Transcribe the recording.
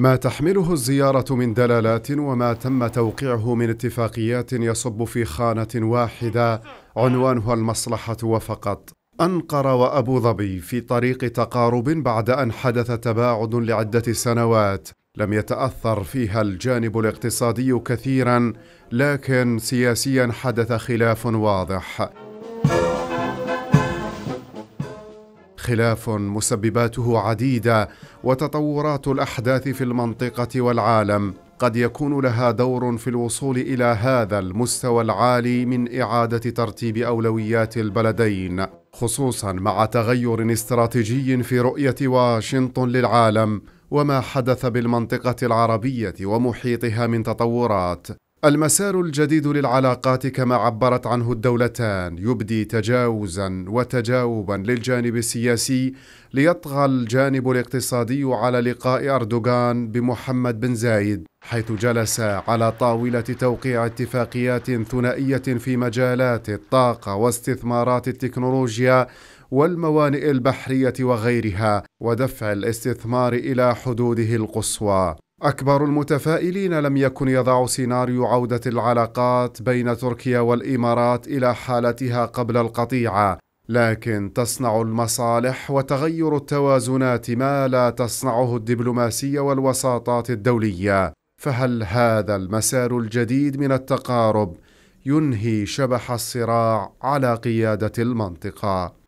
ما تحمله الزيارة من دلالات وما تم توقيعه من اتفاقيات يصب في خانة واحدة عنوانها المصلحة وفقط. أنقرة وأبو ظبي في طريق تقارب بعد أن حدث تباعد لعدة سنوات لم يتأثر فيها الجانب الاقتصادي كثيرا لكن سياسيا حدث خلاف واضح خلاف مسبباته عديده وتطورات الاحداث في المنطقه والعالم قد يكون لها دور في الوصول الى هذا المستوى العالي من اعاده ترتيب اولويات البلدين خصوصا مع تغير استراتيجي في رؤيه واشنطن للعالم وما حدث بالمنطقه العربيه ومحيطها من تطورات المسار الجديد للعلاقات كما عبرت عنه الدولتان يبدي تجاوزا وتجاوبا للجانب السياسي ليطغى الجانب الاقتصادي على لقاء أردوغان بمحمد بن زايد حيث جلس على طاولة توقيع اتفاقيات ثنائية في مجالات الطاقة واستثمارات التكنولوجيا والموانئ البحرية وغيرها ودفع الاستثمار إلى حدوده القصوى أكبر المتفائلين لم يكن يضع سيناريو عودة العلاقات بين تركيا والإمارات إلى حالتها قبل القطيعة، لكن تصنع المصالح وتغير التوازنات ما لا تصنعه الدبلوماسية والوساطات الدولية، فهل هذا المسار الجديد من التقارب ينهي شبح الصراع على قيادة المنطقة؟